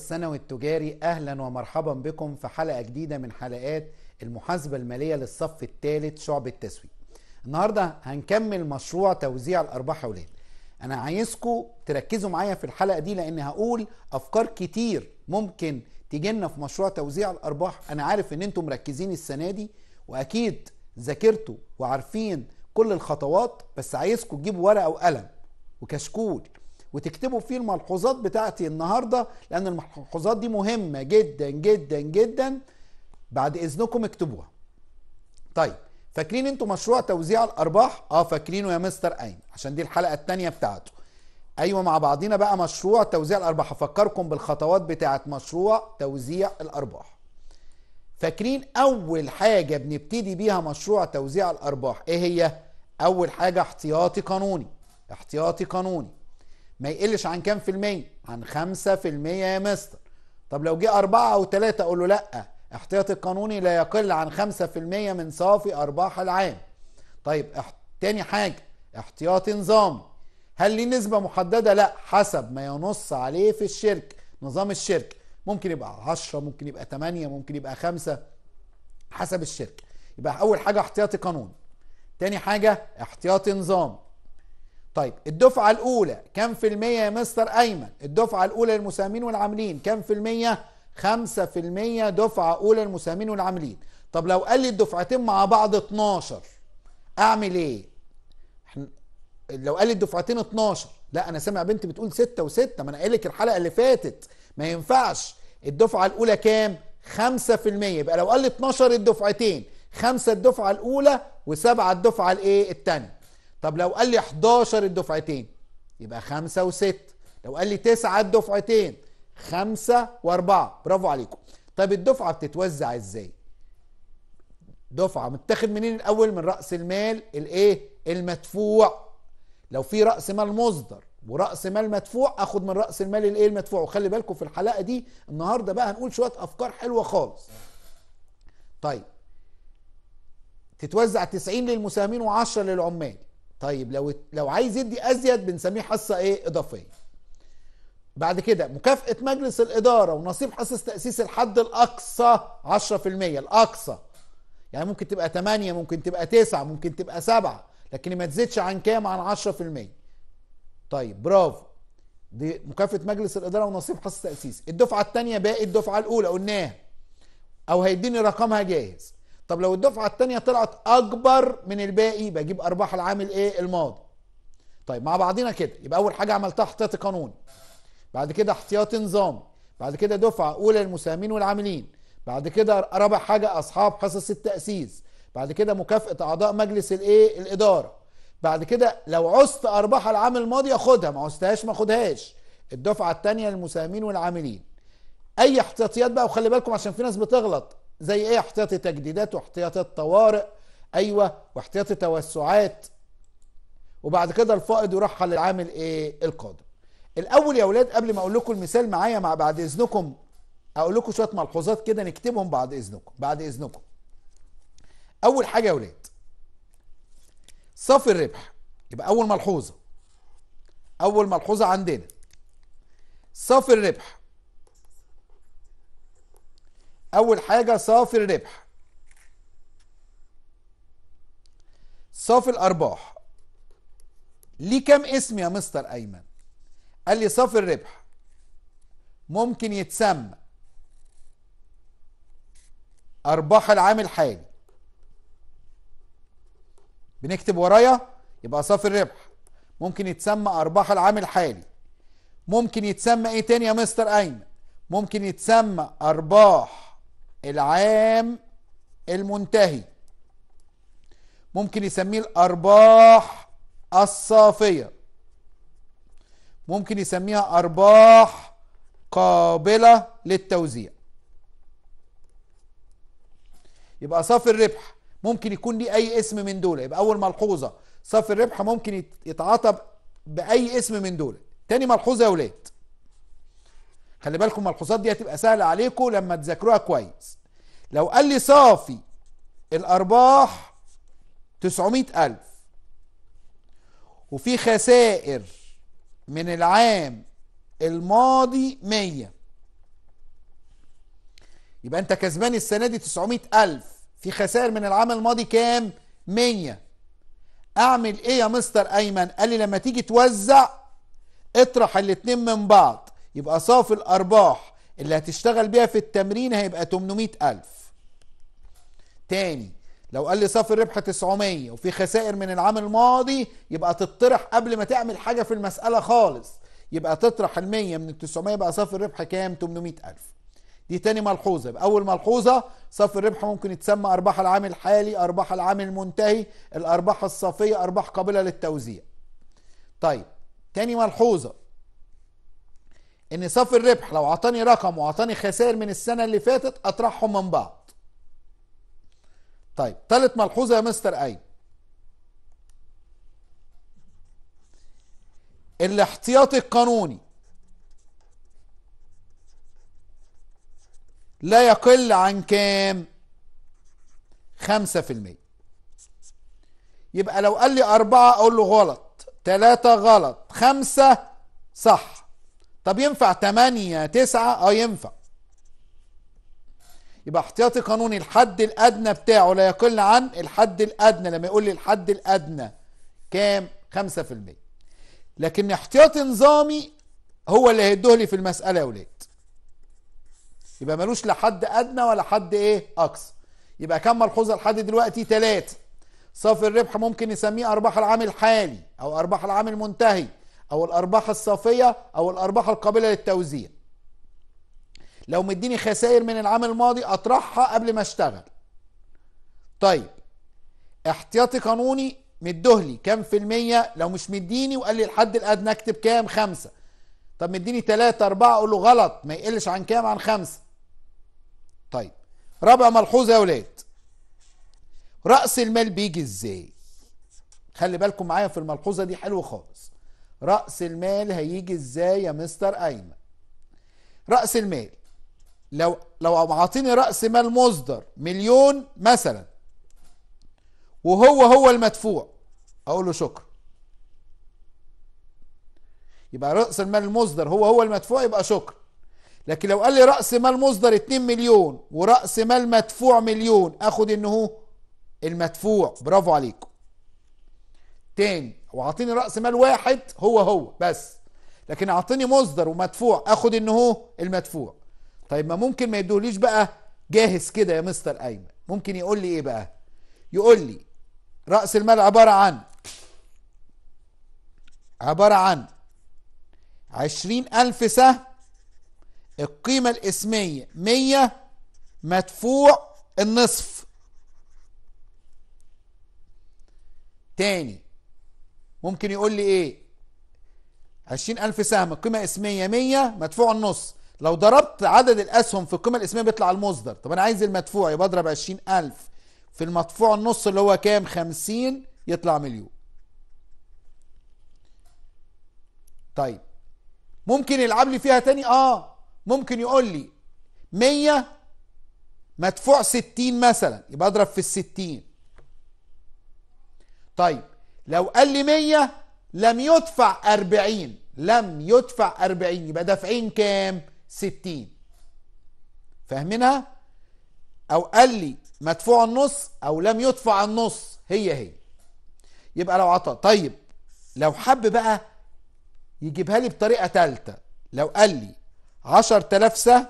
السنوي التجاري اهلا ومرحبا بكم في حلقه جديده من حلقات المحاسبه الماليه للصف الثالث شعبه التسويق. النهارده هنكمل مشروع توزيع الارباح اولاد. انا عايزكم تركزوا معايا في الحلقه دي لان هقول افكار كتير ممكن تجينا في مشروع توزيع الارباح، انا عارف ان انتم مركزين السنه دي واكيد ذاكرتوا وعارفين كل الخطوات بس عايزكم تجيبوا ورقه وقلم وكشكول وتكتبوا فيه الملحوظات بتاعتي النهارده لان الملحوظات دي مهمه جدا جدا جدا بعد اذنكم اكتبوها. طيب فاكرين انتوا مشروع توزيع الارباح؟ اه فاكرينه يا مستر اين عشان دي الحلقه الثانيه بتاعته. ايوه مع بعضينا بقى مشروع توزيع الارباح هفكركم بالخطوات بتاعه مشروع توزيع الارباح. فاكرين اول حاجه بنبتدي بيها مشروع توزيع الارباح ايه هي؟ اول حاجه احتياطي قانوني. احتياطي قانوني. ما يقلش عن كام في المية عن خمسة في المية يا مستر طب لو جه أربعة أو ثلاثة أقول له لأ احتياطي القانوني لا يقل عن خمسة في المية من صافي أرباح العام طيب اح... تاني حاجة احتياطي نظامي هل ليه نسبة محددة؟ لا حسب ما ينص عليه في الشركة نظام الشركة ممكن يبقى 10 ممكن يبقى 8 ممكن يبقى 5 حسب الشركة يبقى أول حاجة احتياطي قانوني تاني حاجة احتياطي نظام طيب الدفعة الأولى كم في المية يا مستر أيمن؟ الدفعة الأولى للمساهمين والعاملين كم في المية؟ خمسة في المية دفعة أولى للمساهمين والعاملين طب لو قال لي الدفعتين مع بعض 12 أعمل إيه؟ لو قال لي الدفعتين 12 لا أنا سامع بنتي بتقول 6 و6 ما أنا قايل لك الحلقة اللي فاتت ما ينفعش الدفعة الأولى كام؟ 5% يبقى لو قال لي 12 الدفعتين 5 الدفعة الأولى و7 الدفعة الإيه؟ الثانية طب لو قال لي 11 الدفعتين يبقى خمسة وستة لو قال لي تسعة الدفعتين خمسة واربعة برافو عليكم طب الدفعة بتتوزع ازاي دفعة متاخد منين الاول من رأس المال الايه المدفوع لو في رأس مال مصدر ورأس مال مدفوع اخد من رأس المال الايه المدفوع وخلي بالكم في الحلقة دي النهاردة بقى هنقول شوية افكار حلوة خالص طيب تتوزع 90 للمساهمين و10 للعمال طيب لو لو عايز يدي ازيد بنسميه حصه ايه اضافيه بعد كده مكافاه مجلس الاداره ونصيب حصص تاسيس الحد الاقصى 10% الاقصى يعني ممكن تبقى 8 ممكن تبقى 9 ممكن تبقى 7 لكن ما تزيدش عن كام عن 10% طيب برافو دي مكافاه مجلس الاداره ونصيب حصص تاسيس الدفعه الثانيه باقي الدفعه الاولى قلناها او هيديني رقمها جاهز طب لو الدفعه الثانيه طلعت اكبر من الباقي بجيب ارباح العام الايه الماضي طيب مع بعضينا كده يبقى اول حاجه عملتها احتياطي قانوني بعد كده احتياطي نظام بعد كده دفعه اولى للمساهمين والعاملين بعد كده رابع حاجه اصحاب حصص التاسيس بعد كده مكافاه اعضاء مجلس الايه الاداره بعد كده لو عزت ارباح العام الماضي اخدها ما عزتهاش ما اخدهاش الدفعه الثانيه للمساهمين والعاملين اي احتياطيات بقى وخلي بالكم عشان في ناس بتغلط زي ايه احتياطي تجديدات واحتياطي طوارئ ايوه واحتياطي توسعات وبعد كده الفائض يروح على العامل ايه القادم الاول يا اولاد قبل ما اقول لكم المثال معايا مع بعد اذنكم اقول لكم شويه ملحوظات كده نكتبهم بعد اذنكم بعد اذنكم اول حاجه يا اولاد صافي الربح يبقى اول ملحوظه اول ملحوظه عندنا صافي الربح اول حاجه صافي الربح صافي الارباح ليه كام اسم يا مستر ايمن قال لي صافي الربح ممكن يتسمى ارباح العام الحالي بنكتب ورايا يبقى صافي الربح ممكن يتسمى ارباح العام الحالي ممكن يتسمى ايه تاني يا مستر ايمن ممكن يتسمى ارباح العام المنتهي ممكن يسميه الأرباح الصافية ممكن يسميها أرباح قابلة للتوزيع يبقى صافي الربح ممكن يكون ليه أي اسم من دول يبقى أول ملحوظة صافي الربح ممكن يتعاطى بأي اسم من دول تاني ملحوظة يا ولاد خلي بالكم ملحوظات دي هتبقى سهله عليكم لما تذاكروها كويس لو قال لي صافي الارباح 900000 وفي خسائر من العام الماضي 100 يبقى انت كسبان السنه دي 900000 في خسائر من العام الماضي كام 100 اعمل ايه يا مستر ايمن قال لي لما تيجي توزع اطرح الاتنين من بعض يبقى صافي الأرباح اللي هتشتغل بيها في التمرين هيبقى 800 ألف تاني لو قال لي صافي الربح 900 وفي خسائر من العام الماضي يبقى تطرح قبل ما تعمل حاجة في المسألة خالص يبقى تطرح ال 100 من ال 900 يبقى صافي الربح كام 800 ألف دي تاني ملحوظة يبقى أول ملحوظة صافي الربح ممكن يتسمى أرباح العام الحالي أرباح العام المنتهي الأرباح الصافية أرباح قابلة للتوزيع طيب تاني ملحوظة ان صافي الربح لو اعطاني رقم واعطاني خسائر من السنه اللي فاتت اطرحهم من بعض طيب ثالث ملحوظه يا مستر اي الاحتياطي القانوني لا يقل عن كام خمسة في المية يبقى لو قال لي أربعة أقول له غلط ثلاثة غلط خمسة صح طب ينفع 8 9 اه ينفع يبقى احتياطي قانوني الحد الادنى بتاعه لا يقل عن الحد الادنى لما يقول لي الحد الادنى كام 5% لكن احتياطي نظامي هو اللي هيدوه لي في المساله يا ولاد يبقى ملوش لا حد ادنى ولا حد ايه اقصى يبقى كم ملحوظه لحد دلوقتي ثلاثة صافي الربح ممكن نسميه ارباح العام الحالي او ارباح العام المنتهي او الارباح الصافيه او الارباح القابله للتوزيع لو مديني خسائر من العام الماضي اطرحها قبل ما اشتغل طيب احتياطي قانوني مدهلي كام في المية لو مش مديني وقال لي الحد الادنى اكتب كام خمسة طب مديني تلاتة اربعة اقول له غلط ما يقلش عن كام عن خمسة طيب رابع ملحوظة يا ولاد رأس المال بيجي ازاي خلي بالكم معايا في الملحوظة دي حلو خالص رأس المال هيجي ازاي يا مستر أيمن رأس المال لو لو عطيني رأس مال مصدر مليون مثلا وهو هو المدفوع أقول له شكرا يبقى رأس المال المصدر هو هو المدفوع يبقى شكرا لكن لو قال لي رأس مال مصدر 2 مليون ورأس مال مدفوع مليون اخد ان هو المدفوع برافو عليكم تاني واعطيني راس مال واحد هو هو بس لكن اعطيني مصدر ومدفوع اخد ان هو المدفوع طيب ما ممكن ما يدوليش بقى جاهز كده يا مستر ايمن ممكن يقول لي ايه بقى يقول لي راس المال عباره عن عباره عن عشرين ألف سهم القيمة الإسمية مية مدفوع النصف تاني ممكن يقول لي ايه عشرين ألف سهم قيمة اسمية مية مدفوع النص لو ضربت عدد الأسهم في القيمة الاسمية بيطلع المصدر طب أنا عايز المدفوع يبقى أضرب عشرين ألف في المدفوع النص اللي هو كام خمسين يطلع مليون طيب ممكن يلعب لي فيها تاني اه ممكن يقول لي مية مدفوع ستين مثلا يبقى اضرب في الستين طيب لو قال لي 100 لم يدفع 40 لم يدفع 40 يبقى دافعين كام 60 فاهمينها او قال لي مدفوع النص او لم يدفع النص هي هي يبقى لو عطى طيب لو حب بقى يجيبها لي بطريقه ثالثه لو قال لي 10000 سهم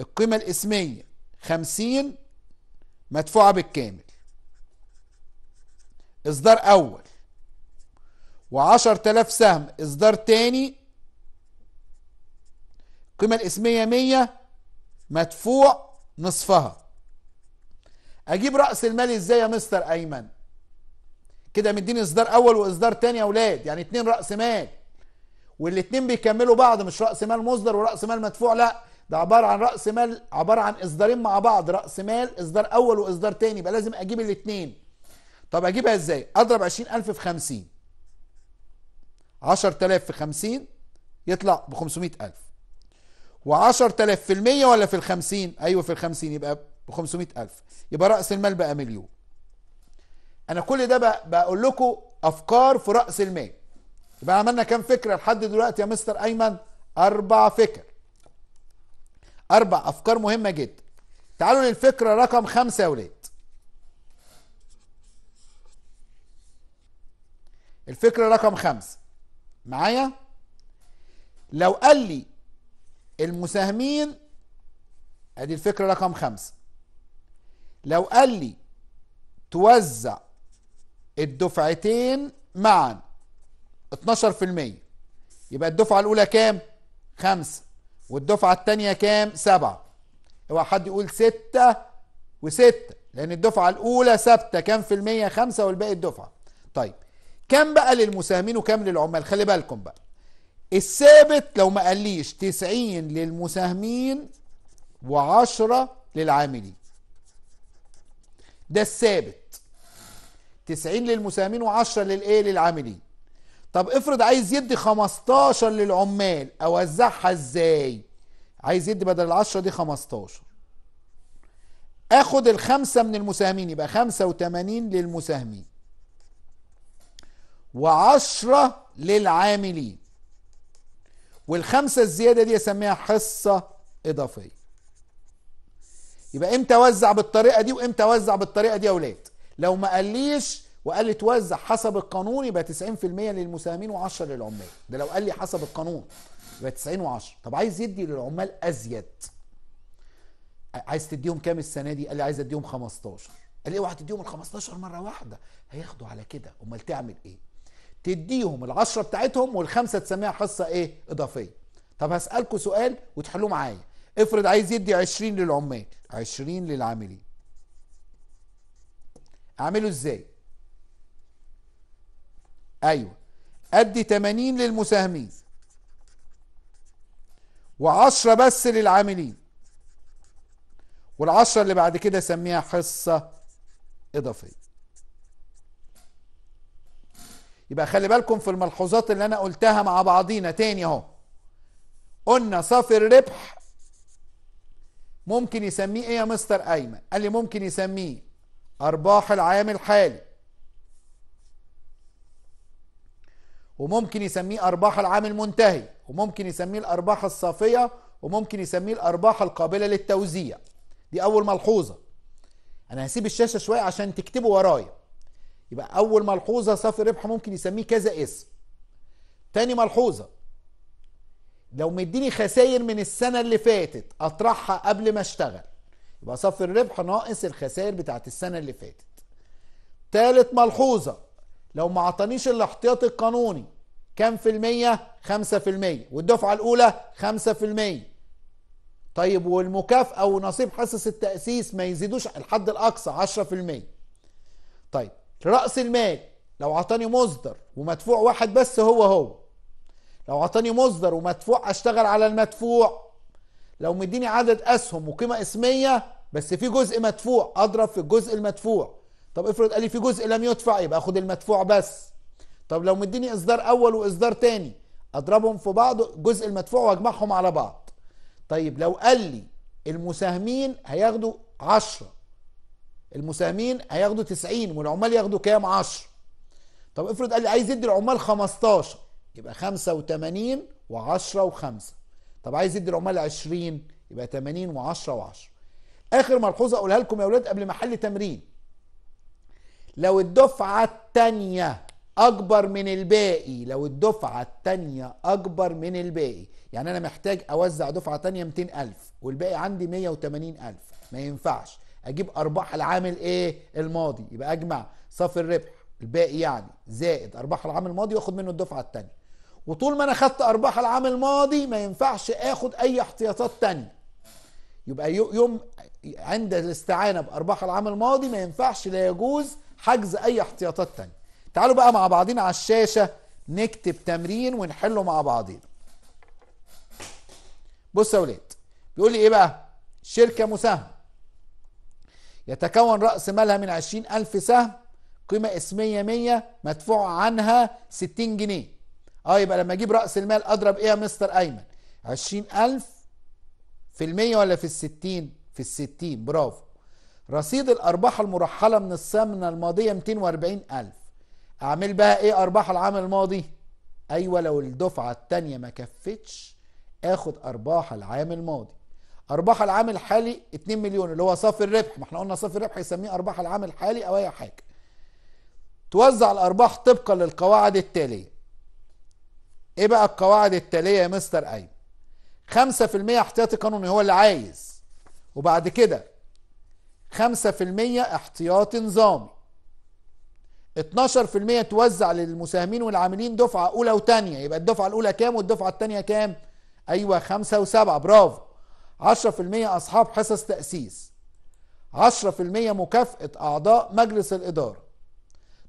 القيمه الاسميه 50 مدفوعه بالكامل اصدار اول وعشر تلاف سهم اصدار تاني القيمة الاسمية مية مدفوع نصفها اجيب رأس المال ازاي يا مستر ايمن كده مديني اصدار اول واصدار تاني يا اولاد يعني اتنين رأس مال والاتنين بيكملوا بعض مش رأس مال مصدر ورأس مال مدفوع لا ده عبارة عن رأس مال عبارة عن اصدارين مع بعض رأس مال اصدار اول واصدار تاني يبقى لازم اجيب الاتنين طب اجيبها ازاي اضرب 20000 في 50 10000 في 50 يطلع ب 500000 و10000 في المية ولا في الخمسين ايوه في الخمسين يبقى ب 500000 يبقى راس المال بقى مليون انا كل ده بقول لكم افكار في راس المال يبقى عملنا كام فكره لحد دلوقتي يا مستر ايمن اربع فكر اربع افكار مهمه جدا تعالوا للفكره رقم خمسة يا ولاد الفكرة رقم خمسة معايا لو قال لي المساهمين ادي الفكرة رقم خمسة لو قال لي توزع الدفعتين معا 12% يبقى الدفعة الأولى كام؟ خمسة والدفعة التانية كام؟ سبعة اوعى حد يقول ستة وستة لأن الدفعة الأولى ثابتة كام في المية؟ خمسة والباقي الدفعة طيب كام بقى للمساهمين وكام للعمال خلي بالكم بقى الثابت لو ما قاليش 90 للمساهمين و10 للعاملين ده الثابت 90 للمساهمين و10 للايه للعاملين طب افرض عايز يدي 15 للعمال اوزعها ازاي عايز يدي بدل العشرة دي 15 اخد الخمسة من المساهمين يبقى 85 للمساهمين وعشرة للعاملين والخمسة الزيادة دي اسميها حصة إضافية يبقى امتى اوزع بالطريقة دي وامتى اوزع بالطريقة دي يا ولاد لو ما قاليش وقال لي توزع حسب القانون يبقى 90% للمساهمين و10 للعمال ده لو قال لي حسب القانون يبقى 90 و10 طب عايز يدي للعمال ازيد عايز تديهم كام السنه دي قال لي عايز اديهم 15 قال لي اوعى تديهم ال 15 مره واحده هياخدوا على كده امال تعمل ايه تديهم العشرة بتاعتهم والخمسة تسميها حصة ايه اضافية طب هسألكوا سؤال وتحلوه معايا افرض عايز يدي عشرين للعمال عشرين للعاملين اعمله ازاي ايوه ادي 80 للمساهمين و10 بس للعاملين والعشرة اللي بعد كده سميها حصة اضافية يبقى خلي بالكم في الملحوظات اللي انا قلتها مع بعضينا تاني اهو قلنا صافي الربح ممكن يسميه ايه يا مستر ايمن قال لي ممكن يسميه ارباح العام الحالي وممكن يسميه ارباح العام المنتهي وممكن يسميه الارباح الصافيه وممكن يسميه الارباح القابله للتوزيع دي اول ملحوظه انا هسيب الشاشه شويه عشان تكتبوا ورايا يبقى اول ملحوظه صافي ربح ممكن يسميه كذا اسم تاني ملحوظه لو مديني خسائر من السنه اللي فاتت اطرحها قبل ما اشتغل يبقى صافي الربح ناقص الخسائر بتاعت السنه اللي فاتت تالت ملحوظه لو ما عطانيش الاحتياط القانوني كام في المية؟ خمسة في المية والدفعة الأولى خمسة في المية طيب والمكافأة ونصيب حصص التأسيس ما يزيدوش الحد الأقصى عشرة في المية طيب رأس المال لو عطاني مصدر ومدفوع واحد بس هو هو لو عطاني مصدر ومدفوع اشتغل على المدفوع لو مديني عدد اسهم وقيمة اسمية بس في جزء مدفوع اضرب في الجزء المدفوع طب افرض قال لي في جزء لم يدفع يبقى اخد المدفوع بس طب لو مديني اصدار اول واصدار تاني اضربهم في بعض جزء المدفوع واجمعهم على بعض طيب لو قال لي المساهمين هياخدوا عشرة المساهمين هياخدوا 90 والعمال ياخدوا كام 10 طب افرض قال لي عايز يدي العمال 15 يبقى 85 و10 و5 طب عايز يدي العمال 20 يبقى 80 و10 و10 اخر ملحوظه اقولها لكم يا اولاد قبل محل تمرين لو الدفعه الثانيه اكبر من الباقي لو الدفعه الثانيه اكبر من الباقي يعني انا محتاج اوزع دفعه ثانيه 200000 والباقي عندي 180000 ما ينفعش اجيب ارباح العام الايه الماضي يبقى اجمع صافي الربح الباقي يعني زائد ارباح العام الماضي واخد منه الدفعه الثانيه وطول ما انا خدت ارباح العام الماضي ما ينفعش اخد اي احتياطات تانية يبقى يوم عند الاستعانه بارباح العام الماضي ما ينفعش لا يجوز حجز اي احتياطات تانية تعالوا بقى مع بعضينا على الشاشه نكتب تمرين ونحله مع بعضينا بص يا ولاد بيقول لي ايه بقى شركه مساهمه يتكون رأس مالها من عشرين ألف سهم قيمة اسمية مية مدفوع عنها ستين جنيه اه يبقى لما اجيب رأس المال اضرب ايه يا مستر ايمن عشرين ألف في المية ولا في الستين في الستين برافو رصيد الأرباح المرحلة من السمنة الماضية واربعين ألف أعمل بقى إيه أرباح العام الماضي أيوة لو الدفعة التانية ما كفتش آخد أرباح العام الماضي ارباح العام الحالي 2 مليون اللي هو صافي الربح ما احنا قلنا صافي الربح يسميه ارباح العام الحالي او اي حاجه توزع الارباح طبقا للقواعد التاليه ايه بقى القواعد التاليه يا مستر ايمن 5% احتياطي قانوني هو اللي عايز وبعد كده 5% احتياطي نظامي 12% توزع للمساهمين والعاملين دفعه اولى وثانيه يبقى الدفعه الاولى كام والدفعه الثانيه كام ايوه 5 و7 برافو 10% أصحاب حصص تأسيس 10% مكافأة أعضاء مجلس الإدارة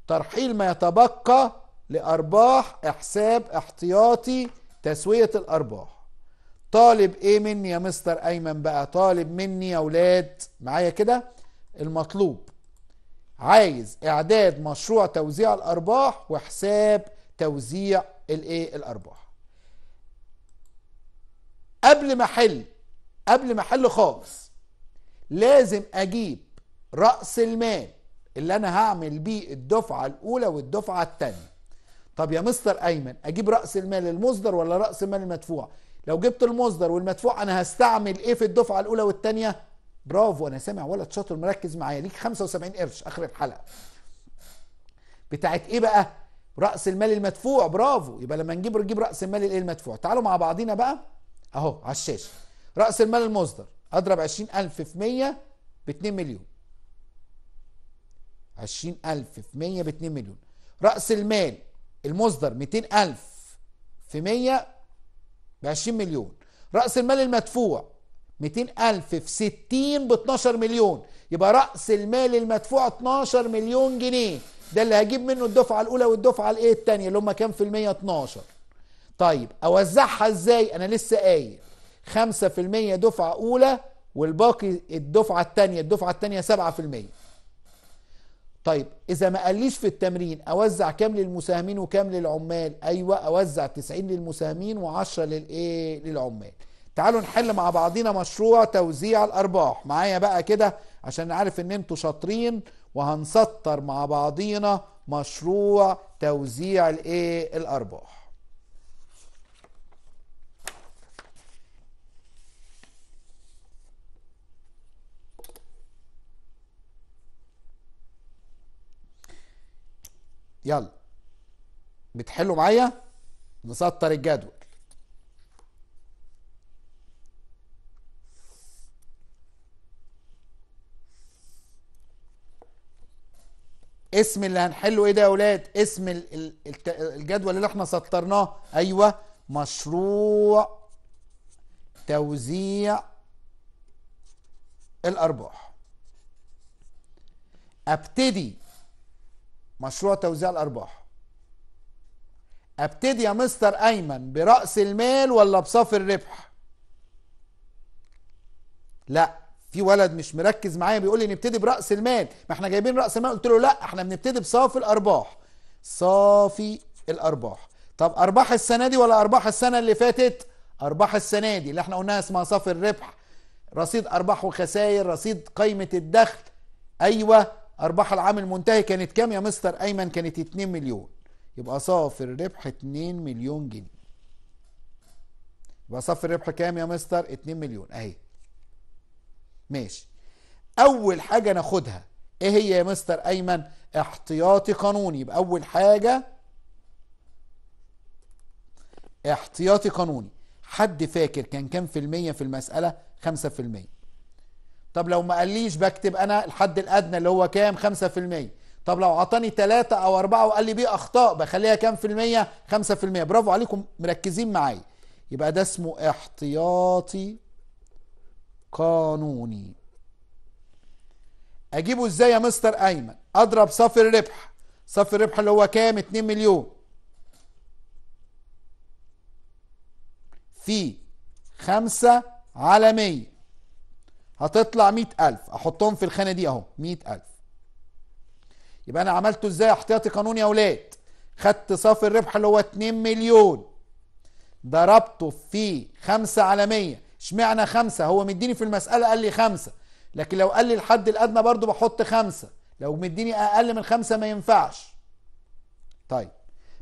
ترحيل ما يتبقى لأرباح إحساب احتياطي تسوية الأرباح طالب إيه مني يا مستر أيمن بقى طالب مني يا أولاد معايا كده المطلوب عايز إعداد مشروع توزيع الأرباح وحساب توزيع الإيه الأرباح قبل ما أحل قبل ما احل خالص لازم اجيب راس المال اللي انا هعمل بيه الدفعه الاولى والدفعه الثانيه طب يا مستر ايمن اجيب راس المال المصدر ولا راس المال المدفوع لو جبت المصدر والمدفوع انا هستعمل ايه في الدفعه الاولى والثانيه برافو انا سامع ولد شاطر مركز معايا ليك 75 قرش اخر الحلقه بتاعت ايه بقى راس المال المدفوع برافو يبقى لما نجيب نجيب راس المال الايه المدفوع تعالوا مع بعضينا بقى اهو على الشاشه رأس المال المصدر أضرب 20000 في 100 ب 2 مليون 20000 في 100 ب 2 مليون رأس المال المصدر 200000 في 100 ب 20 مليون رأس المال المدفوع 200000 في 60 ب 12 مليون يبقى رأس المال المدفوع 12 مليون جنيه ده اللي هجيب منه الدفعة الأولى والدفعة الإيه الثانيه اللي هم كام في المية 12 طيب أوزعها إزاي أنا لسه قايل 5% دفعة أولى والباقي الدفعة الثانية الدفعة الثانية 7% طيب إذا ما قاليش في التمرين أوزع كام للمساهمين وكام للعمال أيوة أوزع 90 للمساهمين و10 للإيه للعمال تعالوا نحل مع بعضينا مشروع توزيع الأرباح معايا بقى كده عشان نعرف إن أنتوا شاطرين وهنسطر مع بعضينا مشروع توزيع الإيه الأرباح يلا بتحلوا معايا نسطر الجدول اسم اللي هنحله ايه ده يا اولاد اسم الجدول اللي احنا سطرناه ايوه مشروع توزيع الارباح ابتدي مشروع توزيع الارباح ابتدي يا مستر ايمن براس المال ولا بصافي الربح لا في ولد مش مركز معايا بيقول لي نبتدي براس المال ما احنا جايبين راس المال قلت له لا احنا بنبتدي بصافي الارباح صافي الارباح طب ارباح السنه دي ولا ارباح السنه اللي فاتت ارباح السنه دي اللي احنا قلناها اسمها صافي الربح رصيد ارباح وخسائر رصيد قيمه الدخل ايوه ارباح العام المنتهي كانت كام يا مستر ايمن كانت 2 مليون يبقى صافي الربح 2 مليون جنيه يبقى صافي الربح كام يا مستر 2 مليون اهي ماشي اول حاجه ناخدها ايه هي يا مستر ايمن احتياطي قانوني يبقى اول حاجه احتياطي قانوني حد فاكر كان كام في المية في المسألة خمسة في المية طب لو ما قاليش بكتب انا الحد الادنى اللي هو كام 5% طب لو عطاني 3 او 4 وقال لي بيه اخطاء بخليها كام في المية 5% برافو عليكم مركزين معايا يبقى ده اسمه احتياطي قانوني اجيبه ازاي يا مستر ايمن اضرب صافي الربح صافي الربح اللي هو كام 2 مليون في خمسة على مية هتطلع 100000 احطهم في الخانه دي اهو 100000 يبقى انا عملته ازاي احتياطي قانوني يا اولاد خدت صافي الربح اللي هو 2 مليون ضربته في خمسة على مية اشمعنى خمسة هو مديني في المساله قال لي خمسة لكن لو قال لي الحد الادنى برضو بحط خمسة لو مديني اقل من خمسة ما ينفعش طيب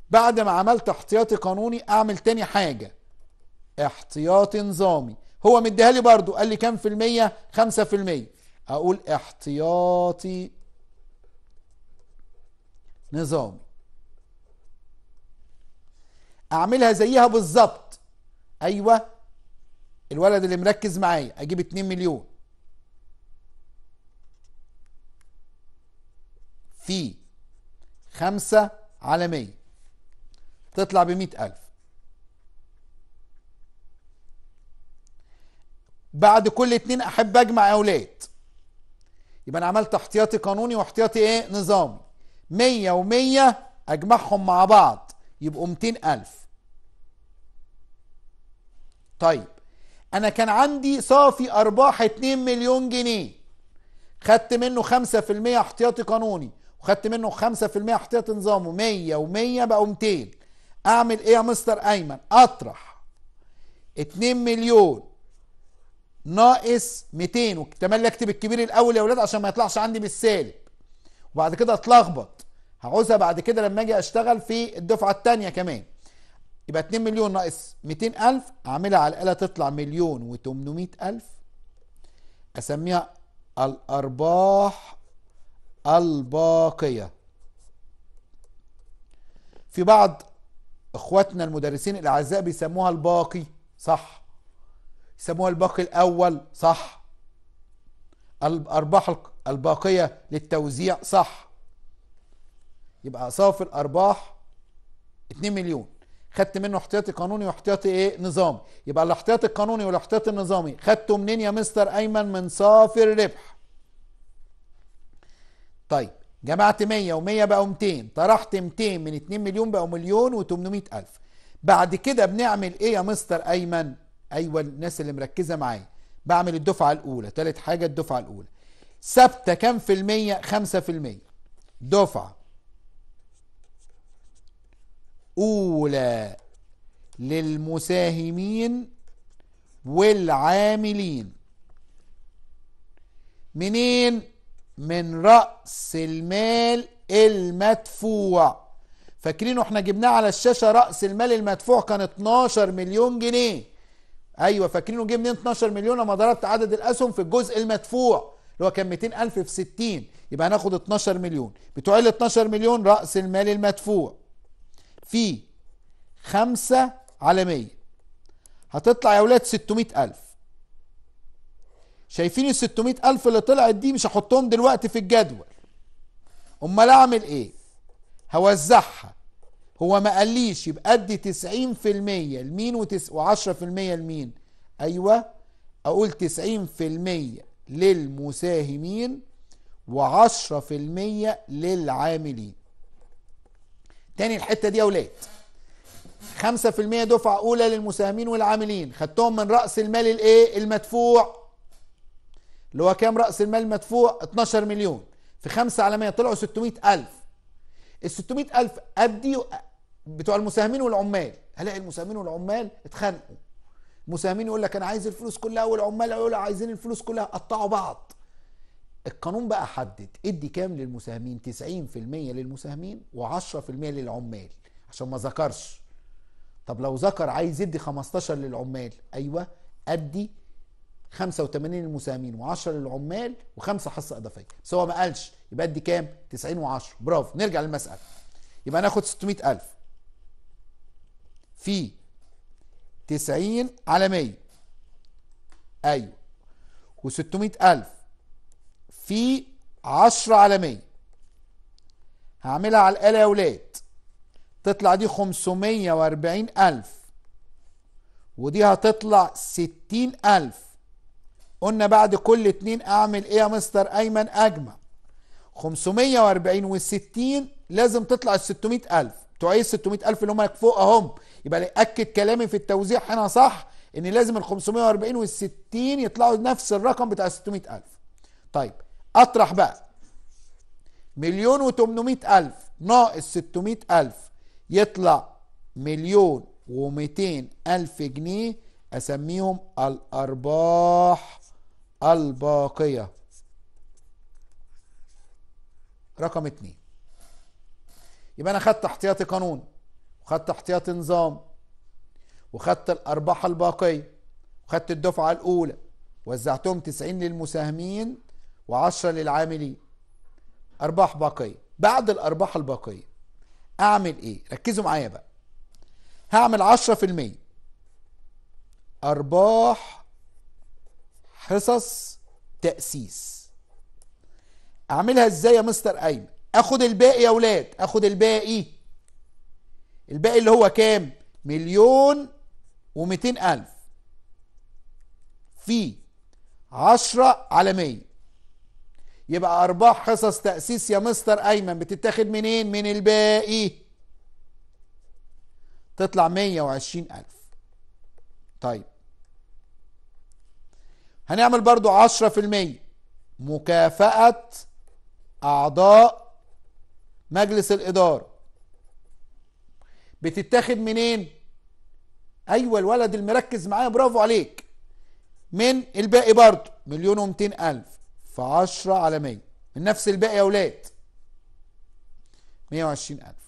بعد ما عملت احتياطي قانوني اعمل تاني حاجه احتياطي نظامي هو مديها لي برضو قال لي كام في المية خمسة في المية اقول احتياطي نظامي اعملها زيها بالظبط ايوه الولد اللي مركز معايا اجيب 2 مليون في خمسة على مية تطلع بمئة ألف بعد كل اتنين احب اجمع اولاد يبقى انا عملت احتياطي قانوني واحتياطي ايه نظامي مية ومية اجمعهم مع بعض يبقوا متين الف طيب انا كان عندي صافي ارباح اتنين مليون جنيه خدت منه خمسة في المية احتياطي قانوني وخدت منه خمسة في المية احتياطي نظامه مية ومية بقوا متين اعمل ايه يا مستر ايمن اطرح اتنين مليون ناقص 200 وكمان اكتب الكبير الاول يا ولاد عشان ما يطلعش عندي بالسالب وبعد كده اتلخبط هعوزها بعد كده لما اجي اشتغل في الدفعه الثانيه كمان يبقى 2 مليون ناقص 200000 اعملها على الاله تطلع مليون و800000 اسميها الارباح الباقيه في بعض اخواتنا المدرسين الاعزاء بيسموها الباقي صح سموها الباقي الأول صح الأرباح الباقية للتوزيع صح يبقى صافي الأرباح 2 مليون خدت منه احتياطي قانوني واحتياطي ايه نظامي يبقى الاحتياطي القانوني والاحتياطي النظامي خدته منين يا مستر ايمن من صافي الربح طيب جمعت 100 و100 بقوا 200 طرحت 200 من 2 مليون بقوا مليون و800 الف بعد كده بنعمل ايه يا مستر ايمن ايوه الناس اللي مركزه معايا بعمل الدفعه الاولى ثالث حاجه الدفعه الاولى ثابته كام في الميه خمسة في الميه دفعه اولى للمساهمين والعاملين منين من راس المال المدفوع فاكرين احنا جبناه على الشاشه راس المال المدفوع كان 12 مليون جنيه ايوه فاكرينه جه منين 12 مليون لما ضربت عدد الاسهم في الجزء المدفوع اللي هو كان 200000 في 60 يبقى هناخد 12 مليون بتوع ال 12 مليون راس المال المدفوع في خمسة عالمية هتطلع يا ولاد 600000 شايفين ال 600000 اللي طلعت دي مش هحطهم دلوقتي في الجدول امال اعمل ايه هوزعها هو ما قاليش يبقى ادي 90% لمين و10% لمين ايوه اقول 90% للمساهمين و10% للعاملين تاني الحته دي يا ولاد 5% دفعه اولى للمساهمين والعاملين خدتهم من راس المال الايه المدفوع اللي هو كام راس المال المدفوع 12 مليون في 5 على 100 طلعوا 600,000. ال 600000 أدي بتوع المساهمين والعمال هلاقي المساهمين والعمال اتخانقوا مساهمين يقول لك انا عايز الفلوس كلها والعمال لك عايزين الفلوس كلها قطعوا بعض القانون بقى حدد ادي كام للمساهمين 90% للمساهمين و10% للعمال عشان ما ذكرش طب لو ذكر عايز يدي 15 للعمال ايوه ادي 85 للمساهمين و10 للعمال وخمسه حصه اضافيه بس هو ما قالش يبقى ادي كام 90 و10 برافو نرجع للمساله يبقى ناخد 600000 في 90 على 100 ايوه و600000 في 10 على 100 هعملها على الاله يا ولاد تطلع دي 540000 ودي هتطلع 60000 قلنا بعد كل اتنين اعمل ايه يا مستر ايمن اجمع 540 و60 لازم تطلع ال 600000 بتوع ايه ال 600000 اللي هم فوق اهم يبقى اكد كلامي في التوزيع هنا صح ان لازم ال 540 و 60 يطلعوا نفس الرقم بتاع 600000 طيب اطرح بقى مليون و800 الف ناقص 600 الف يطلع مليون و200 الف جنيه اسميهم الارباح الباقيه رقم اتنين يبقى انا خدت احتياطي قانون وخدت احتياطي نظام وخدت الارباح الباقيه وخدت الدفعه الاولى وزعتهم 90 للمساهمين و10 للعاملين ارباح باقيه بعد الارباح الباقيه اعمل ايه ركزوا معايا بقى هعمل عشرة في المية ارباح حصص تاسيس اعملها ازاي يا مستر ايمن اخد الباقي يا ولاد اخد الباقي الباقي اللي هو كام مليون و الف في عشرة على مية يبقى ارباح حصص تأسيس يا مستر ايمن بتتاخد منين من الباقي تطلع مية وعشرين الف طيب هنعمل برضو عشرة في المية مكافأة اعضاء مجلس الاداره بتتاخد منين ايوه الولد المركز معايا برافو عليك من الباقي برضه مليون ومتين الف في عشرة على مية من نفس الباقي يا ولاد مية وعشرين الف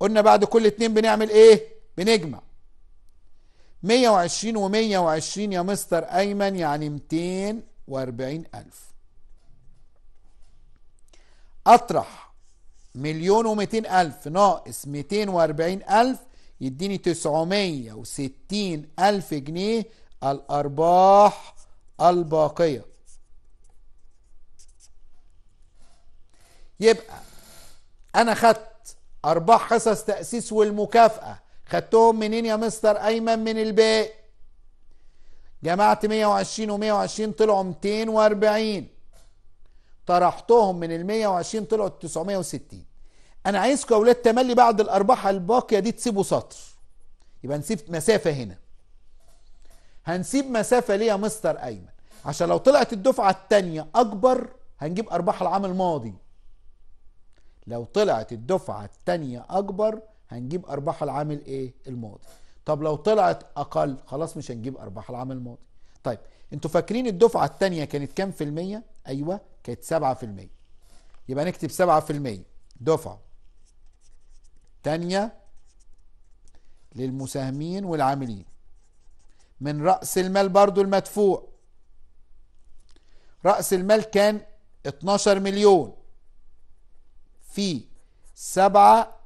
قلنا بعد كل اتنين بنعمل ايه بنجمع مية وعشرين ومية وعشرين يا مستر ايمن يعني متين وأربعين ألف أطرح مليون ومئتين ألف ناقص مئتين وأربعين ألف يديني تسعمية وستين ألف جنيه الأرباح الباقية يبقى أنا خدت أرباح حصص تأسيس والمكافأة خدتهم منين يا مستر أيمن من الباقي جمعت 120 و120 طلعوا 240 طرحتهم من ال 120 طلعوا 960 انا عايزكم يا اولاد تملي بعد الارباح الباقيه دي تسيبوا سطر يبقى نسيب مسافه هنا هنسيب مسافه ليه يا مستر ايمن عشان لو طلعت الدفعه الثانيه اكبر هنجيب ارباح العام الماضي لو طلعت الدفعه الثانيه اكبر هنجيب ارباح العام الايه الماضي طب لو طلعت اقل خلاص مش هنجيب ارباح العام الماضي طيب انتوا فاكرين الدفعه الثانيه كانت كام في الميه ايوه كانت 7% يبقى نكتب 7% دفعه ثانيه للمساهمين والعاملين من راس المال برضو المدفوع راس المال كان 12 مليون في 7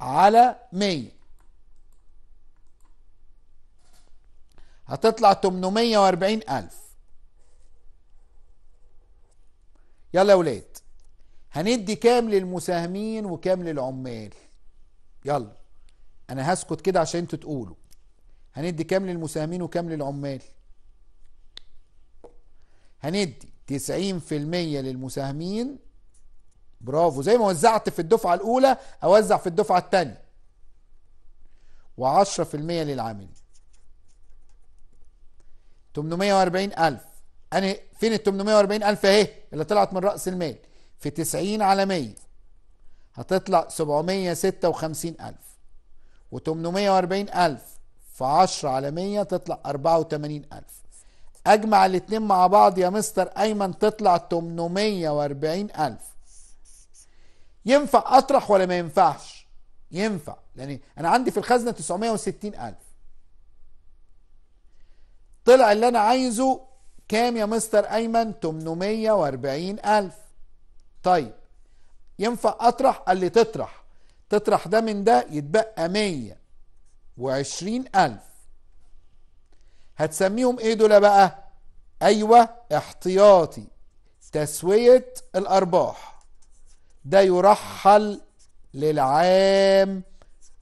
على 100 هتطلع 840 ألف يلا يا ولاد هندي كام للمساهمين وكام للعمال يلا انا هسكت كده عشان انتوا تقولوا هندي كام للمساهمين وكام للعمال هندي 90% للمساهمين برافو زي ما وزعت في الدفعة الأولى أوزع في الدفعة الثانيه و10% للعاملين 840 ألف أنا فين ال 840 ألف أهي اللي طلعت من رأس المال في 90 على 100 هتطلع 756 ألف و 840 ألف في 10 على 100 تطلع 84 ألف أجمع الاتنين مع بعض يا مستر أيمن تطلع 840 ألف ينفع أطرح ولا ما ينفعش؟ ينفع لأن يعني أنا عندي في الخزنة 960 ألف طلع اللي انا عايزه كام يا مستر ايمن 840 الف طيب ينفع اطرح قال لي تطرح تطرح ده من ده يتبقى 120 الف هتسميهم ايه دول بقى ايوه احتياطي تسوية الارباح ده يرحل للعام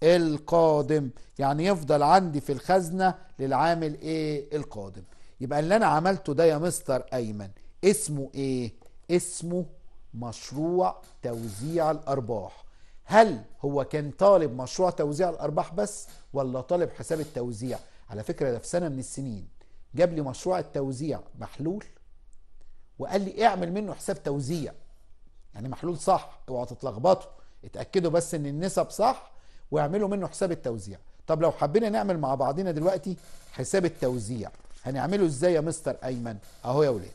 القادم يعني يفضل عندي في الخزنه للعام الايه القادم يبقى اللي انا عملته ده يا مستر ايمن اسمه ايه اسمه مشروع توزيع الارباح هل هو كان طالب مشروع توزيع الارباح بس ولا طالب حساب التوزيع على فكره ده في سنه من السنين جاب لي مشروع التوزيع محلول وقال لي اعمل منه حساب توزيع يعني محلول صح اوعى تتلخبطوا اتاكدوا بس ان النسب صح واعملوا منه حساب التوزيع طب لو حبينا نعمل مع بعضنا دلوقتي حساب التوزيع هنعمله ازاي يا مستر ايمن اهو يا ولاد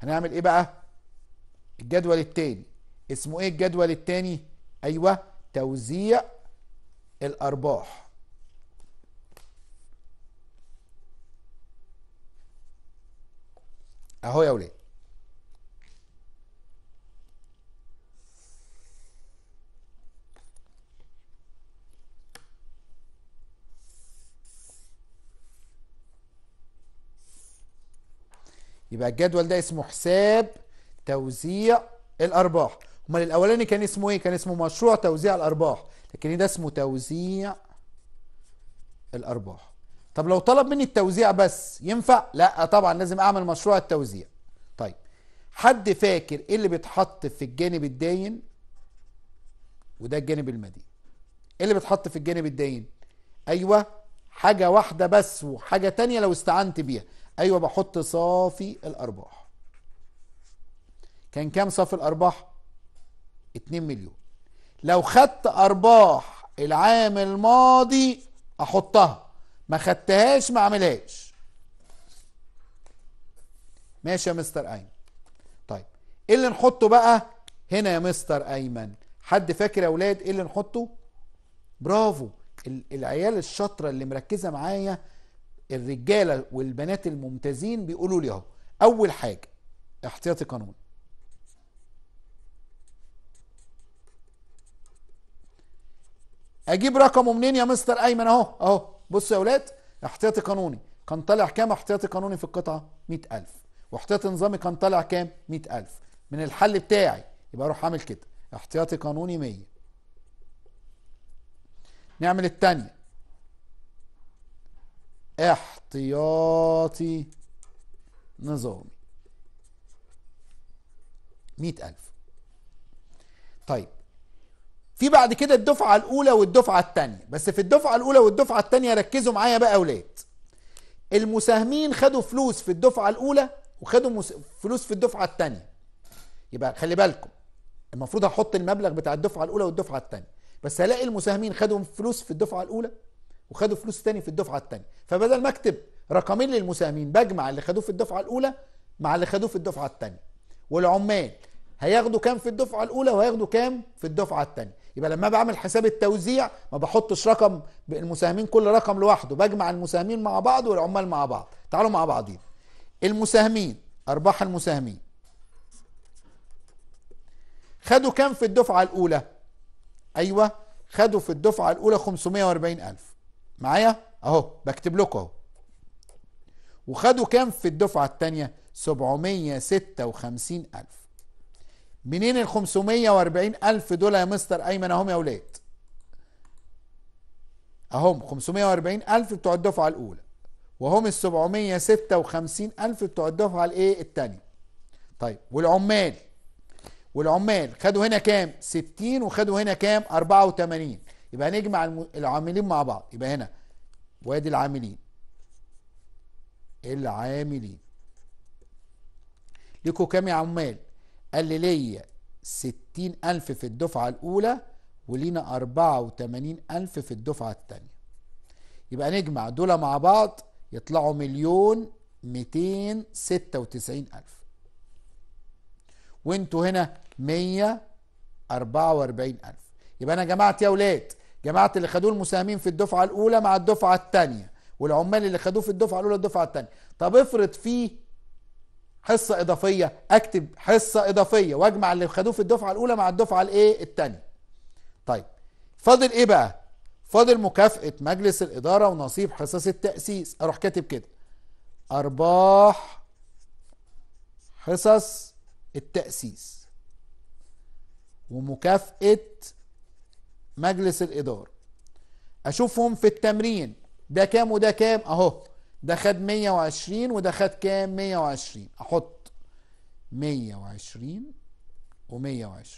هنعمل ايه بقى الجدول التاني اسمه ايه الجدول التاني ايوه توزيع الارباح اهو يا ولاد يبقى الجدول ده اسمه حساب توزيع الارباح امال الاولاني كان اسمه ايه كان اسمه مشروع توزيع الارباح لكن ده اسمه توزيع الارباح طب لو طلب مني التوزيع بس ينفع لا طبعا لازم اعمل مشروع التوزيع طيب حد فاكر ايه اللي بيتحط في الجانب الداين وده الجانب المدين ايه اللي بيتحط في الجانب الداين ايوه حاجه واحده بس وحاجه تانية لو استعنت بيها ايوه بحط صافي الارباح كان كام صافي الارباح 2 مليون لو خدت ارباح العام الماضي احطها ما خدتهاش ما عملهاش ماشي يا مستر ايمن طيب ايه اللي نحطه بقى هنا يا مستر ايمن حد فاكر يا اولاد ايه اللي نحطه برافو العيال الشاطره اللي مركزه معايا الرجاله والبنات الممتازين بيقولوا لي اهو اول حاجه احتياطي قانون اجيب رقمه منين يا مستر ايمن اهو اهو بصوا يا ولاد احتياطي قانوني كان طالع كام احتياطي قانوني في القطعه 100000 واحتياطي نظامي كان طالع كام 100000 من الحل بتاعي يبقى اروح اعمل كده احتياطي قانوني 100 نعمل الثانيه احتياطي نظامي 100000 طيب في بعد كده الدفعه الاولى والدفعه الثانيه بس في الدفعه الاولى والدفعه الثانيه ركزوا معايا بقى يا اولاد المساهمين خدوا فلوس في الدفعه الاولى وخدوا مس... فلوس في الدفعه الثانيه يبقى خلي بالكم المفروض هحط المبلغ بتاع الدفعه الاولى والدفعه الثانيه بس هلاقي المساهمين خدوا فلوس في الدفعه الاولى وخدوا فلوس تاني في الدفعه الثانيه فبدل ما اكتب رقمين للمساهمين بجمع اللي خدوه في الدفعه الاولى مع اللي خدوه في الدفعه الثانيه والعمال هياخدوا كام في الدفعه الاولى وهياخدوا كام في الدفعه الثانيه يبقى لما بعمل حساب التوزيع ما بحطش رقم المساهمين كل رقم لوحده بجمع المساهمين مع بعض والعمال مع بعض تعالوا مع بعضين المساهمين ارباح المساهمين خدوا كام في الدفعه الاولى ايوه خدوا في الدفعه الاولى 540000 معايا اهو بكتب لكم اهو وخدوا كام في الدفعه الثانيه 756000 منين ال 540 ألف دول يا مستر أيمن أهم يا أولاد أهم 540 ألف بتوع الدفعة الأولى وهم ال 756 ألف بتوع الدفعة الإيه الثانية طيب والعمال والعمال خدوا هنا كام 60 وخدوا هنا كام 84 يبقى نجمع العاملين مع بعض يبقى هنا وادي العاملين العاملين لكم كام يا عمال قال لي ليا ستين ألف في الدفعة الأولى ولينا أربعة وتمانين ألف في الدفعة الثانية. يبقى نجمع دول مع بعض يطلعوا مليون ميتين ستة وتسعين ألف وانتوا هنا مية أربعة وأربعين ألف يبقى أنا جمعت يا ولاد جمعت اللي خدوه المساهمين في الدفعة الأولى مع الدفعة الثانية والعمال اللي خدوه في الدفعة الأولى الدفعة الثانية. طب افرض فيه حصه اضافيه اكتب حصه اضافيه واجمع اللي خدوه في الدفعه الاولى مع الدفعه الايه الثانيه طيب فاضل ايه بقى فاضل مكافاه مجلس الاداره ونصيب حصص التاسيس اروح كاتب كده ارباح حصص التاسيس ومكافاه مجلس الاداره اشوفهم في التمرين ده كام وده كام اهو ده خد 120 وده خد كام 120 احط 120 و120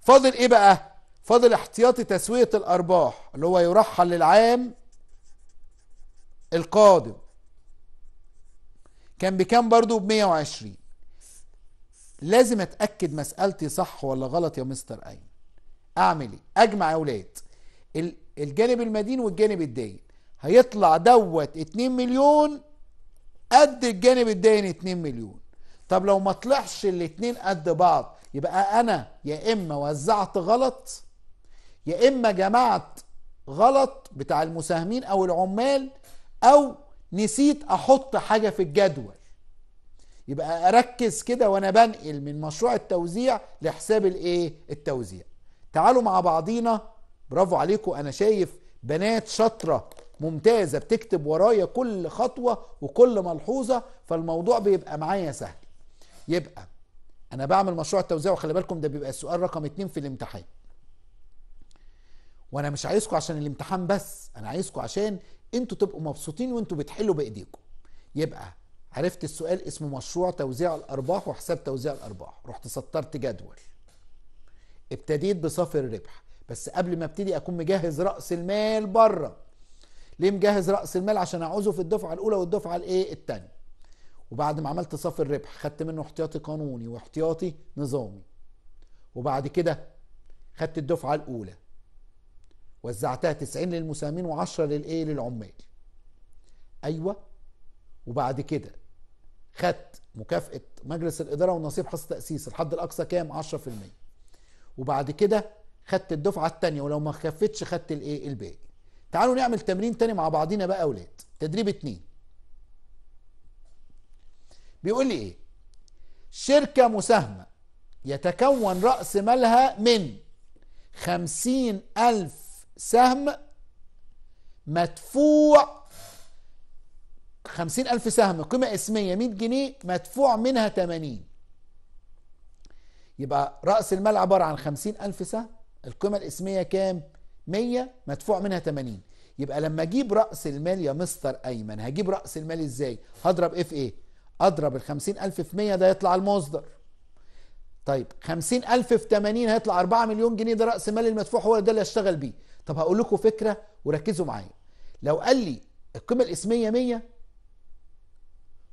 فاضل ايه بقى فاضل احتياطي تسوية الارباح اللي هو يرحل للعام القادم كان بكام برضو ب 120 لازم اتاكد مسالتي صح ولا غلط يا مستر اين اعمل ايه اجمع يا ولاد الجانب المدين والجانب الدين هيطلع دوت 2 مليون قد الجانب الداني 2 مليون طب لو ما طلعش الاتنين قد بعض يبقى انا يا اما وزعت غلط يا اما جمعت غلط بتاع المساهمين او العمال او نسيت احط حاجه في الجدول يبقى اركز كده وانا بنقل من مشروع التوزيع لحساب الايه التوزيع تعالوا مع بعضينا برافو عليكم انا شايف بنات شاطره ممتازه بتكتب ورايا كل خطوه وكل ملحوظه فالموضوع بيبقى معايا سهل يبقى انا بعمل مشروع التوزيع وخلي بالكم ده بيبقى السؤال رقم اتنين في الامتحان وانا مش عايزكم عشان الامتحان بس انا عايزكم عشان انتوا تبقوا مبسوطين وانتوا بتحلوا بايديكم يبقى عرفت السؤال اسمه مشروع توزيع الارباح وحساب توزيع الارباح رحت سطرت جدول ابتديت بصافي الربح بس قبل ما ابتدي اكون مجهز راس المال بره ليه مجهز راس المال عشان اعوزه في الدفعه الاولى والدفعه الايه الثانيه وبعد ما عملت صف الربح خدت منه احتياطي قانوني واحتياطي نظامي وبعد كده خدت الدفعه الاولى وزعتها 90 للمساهمين و10 للايه للعمال ايوه وبعد كده خدت مكافاه مجلس الاداره ونصيب حصه تاسيس الحد الاقصى كام 10% وبعد كده خدت الدفعه الثانيه ولو ما خفتش خدت الايه الباقي تعالوا نعمل تمرين تاني مع بعضينا بقى اولاد تدريب اتنين بيقول لي ايه شركة مساهمة يتكون رأس مالها من خمسين ألف سهم مدفوع خمسين ألف سهم قيمة اسمية مية جنيه مدفوع منها تمانين يبقى رأس المال عبارة عن خمسين ألف سهم القيمة الاسمية كام 100 مدفوع منها 80 يبقى لما اجيب راس المال يا مستر ايمن هجيب راس المال ازاي هضرب اف إيه, ايه اضرب ال 50000 في 100 ده يطلع المصدر طيب 50000 في 80 هيطلع 4 مليون جنيه ده راس مال المدفوع هو ده اللي اشتغل بيه طب هقول لكم فكره وركزوا معايا لو قال لي القيمه الاسميه 100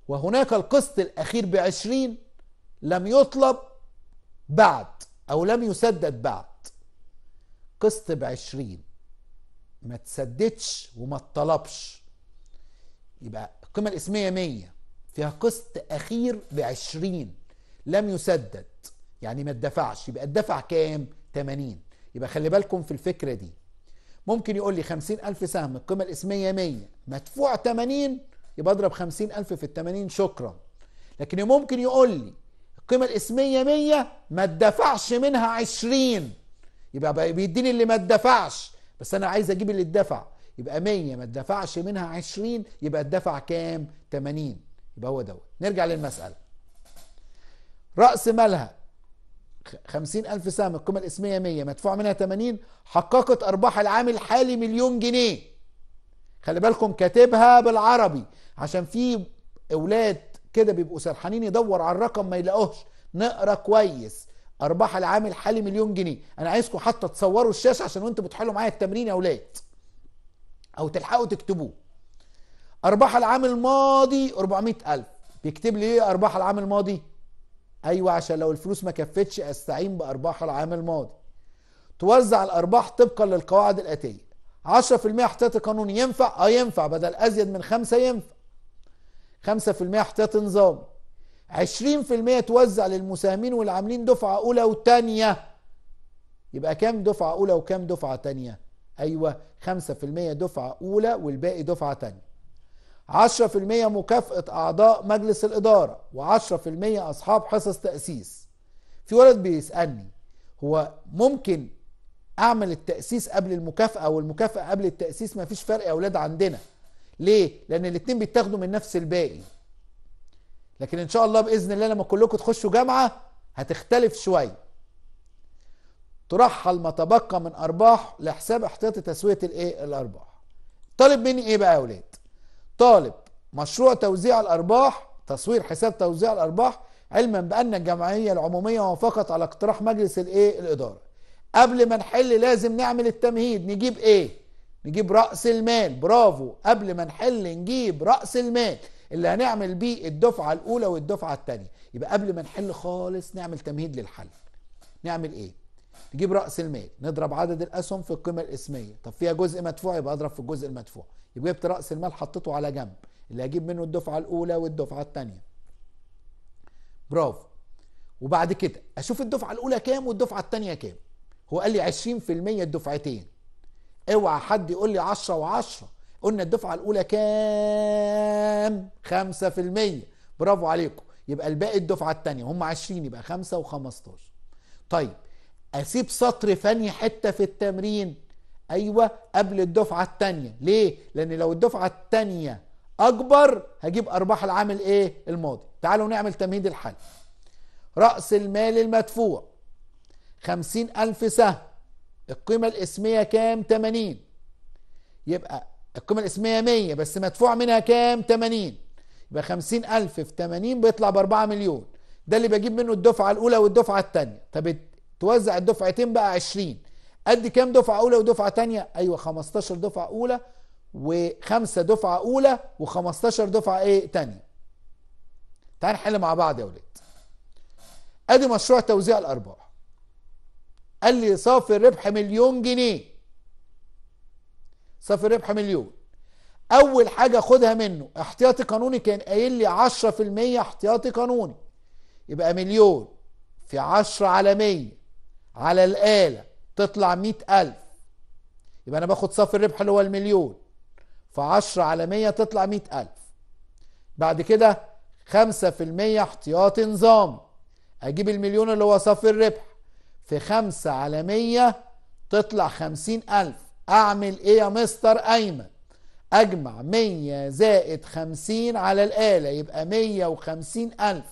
وهناك القسط الاخير ب 20 لم يطلب بعد او لم يسدد بعد قسط بعشرين ما تسددش وما تطلبش يبقى القيمة الاسمية مية فيها قسط أخير بعشرين لم يسدد يعني ما اتدفعش يبقى اتدفع كام؟ 80 يبقى خلي بالكم في الفكرة دي ممكن يقول لي 50000 سهم القيمة الاسمية 100 مدفوع 80 يبقى اضرب 50000 في ال 80 شكرا لكن ممكن يقول لي القيمة الاسمية 100 ما اتدفعش منها 20 يبقى بيديني اللي ما اتدفعش بس انا عايز اجيب اللي اتدفع يبقى 100 ما اتدفعش منها 20 يبقى اتدفع كام 80 يبقى هو دوت نرجع للمساله راس مالها 50000 سهم القيمه الاسميه 100 مدفوع منها 80 حققت ارباح العام الحالي مليون جنيه خلي بالكم كاتبها بالعربي عشان في اولاد كده بيبقوا سرحانين يدور على الرقم ما يلاقوهش نقرا كويس ارباح العام الحالي مليون جنيه انا عايزكم حتى تصوروا الشاشه عشان وانتوا بتحلوا معايا التمرين يا اولاد او تلحقوا تكتبوه ارباح العام الماضي 400000 بيكتب لي ايه ارباح العام الماضي ايوه عشان لو الفلوس ما كفتش استعين بارباح العام الماضي توزع الارباح طبقا للقواعد الاتيه 10% احتياطي قانوني ينفع اه ينفع بدل ازيد من 5 ينفع 5% احتياطي نظام 20% توزع للمساهمين والعاملين دفعة أولى وتانية يبقى كام دفعة أولى وكام دفعة تانية أيوة 5% دفعة أولى والباقي دفعة تانية 10% مكافأة أعضاء مجلس الإدارة و10% أصحاب حصص تأسيس في ولد بيسألني هو ممكن أعمل التأسيس قبل المكافأة والمكافأة قبل التأسيس مفيش فرق يا أولاد عندنا ليه؟ لأن الاتنين بيتاخدوا من نفس الباقي لكن ان شاء الله باذن الله لما كلكم تخشوا جامعه هتختلف شويه ترحل ما تبقى من ارباح لحساب احتياطي تسويه الايه الارباح طالب مني ايه بقى يا اولاد طالب مشروع توزيع الارباح تصوير حساب توزيع الارباح علما بان الجمعيه العموميه وافقت على اقتراح مجلس الايه الاداره قبل ما نحل لازم نعمل التمهيد نجيب ايه نجيب راس المال برافو قبل ما نحل نجيب راس المال اللي هنعمل بيه الدفعه الاولى والدفعه الثانيه يبقى قبل ما نحل خالص نعمل تمهيد للحل نعمل ايه نجيب راس المال نضرب عدد الاسهم في القيمه الاسميه طب فيها جزء مدفوع يبقى اضرب في الجزء المدفوع يبقى جبت راس المال حطيته على جنب اللي هجيب منه الدفعه الاولى والدفعه الثانيه برافو وبعد كده اشوف الدفعه الاولى كام والدفعه الثانيه كام هو قال لي 20% الدفعتين اوعى حد يقول لي 10 و10 قلنا الدفعة الأولى كام؟ 5% برافو عليكم يبقى الباقي الدفعة التانية هم 20 يبقى 5 و15 طيب أسيب سطر فني حتة في التمرين أيوة قبل الدفعة التانية ليه؟ لأن لو الدفعة التانية أكبر هجيب أرباح العام إيه؟ الماضي تعالوا نعمل تمهيد الحل رأس المال المدفوع خمسين ألف سهم القيمة الاسمية كام؟ 80 يبقى القيمة الاسمية 100 بس مدفوع منها كام 80 يبقى 50000 في 80 بيطلع ب 4 مليون ده اللي بجيب منه الدفعة الأولى والدفعة الثانية طب توزع الدفعتين بقى 20 قد كام دفعة أولى ودفعة ثانية أيوة 15 دفعة أولى وخمسة دفعة أولى و15 دفعة إيه ثانية تعال نحل مع بعض يا ولاد ادي مشروع توزيع الارباح قال لي صافي الربح مليون جنيه صافي ربح مليون اول حاجه خدها منه احتياطي قانوني كان قايل لي 10% احتياطي قانوني يبقى مليون في 10 على مية على الاله تطلع 100000 يبقى انا باخد صافي الربح اللي هو المليون في 10 على مية تطلع 100000 بعد كده 5% احتياطي نظام اجيب المليون اللي هو صافي الربح في 5 على مية تطلع 50000 اعمل ايه يا مستر ايمن اجمع 100 زائد 50 على الاله يبقى 150 الف